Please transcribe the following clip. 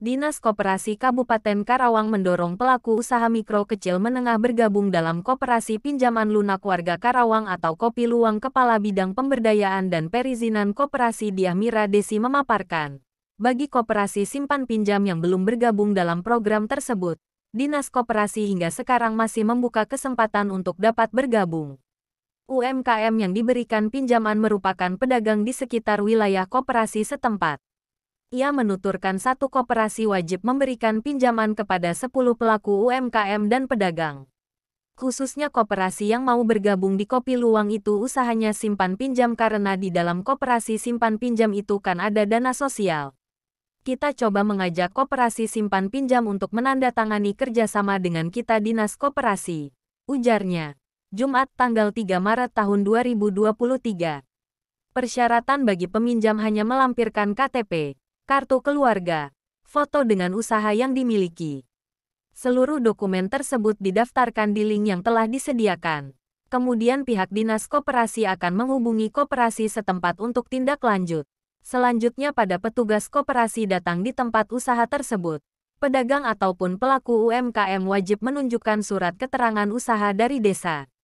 Dinas Koperasi Kabupaten Karawang mendorong pelaku usaha mikro kecil menengah bergabung dalam Koperasi Pinjaman Lunak Warga Karawang atau Kopi Luang Kepala Bidang Pemberdayaan dan Perizinan Koperasi Diahmira Desi memaparkan. Bagi koperasi simpan pinjam yang belum bergabung dalam program tersebut, Dinas Koperasi hingga sekarang masih membuka kesempatan untuk dapat bergabung. UMKM yang diberikan pinjaman merupakan pedagang di sekitar wilayah koperasi setempat ia menuturkan satu koperasi wajib memberikan pinjaman kepada 10 pelaku UMKM dan pedagang. Khususnya koperasi yang mau bergabung di Kopi Luang itu usahanya simpan pinjam karena di dalam koperasi simpan pinjam itu kan ada dana sosial. Kita coba mengajak koperasi simpan pinjam untuk menandatangani kerjasama dengan kita Dinas Koperasi. Ujarnya, Jumat tanggal 3 Maret tahun 2023. Persyaratan bagi peminjam hanya melampirkan KTP kartu keluarga, foto dengan usaha yang dimiliki. Seluruh dokumen tersebut didaftarkan di link yang telah disediakan. Kemudian pihak dinas koperasi akan menghubungi koperasi setempat untuk tindak lanjut. Selanjutnya pada petugas koperasi datang di tempat usaha tersebut. Pedagang ataupun pelaku UMKM wajib menunjukkan surat keterangan usaha dari desa.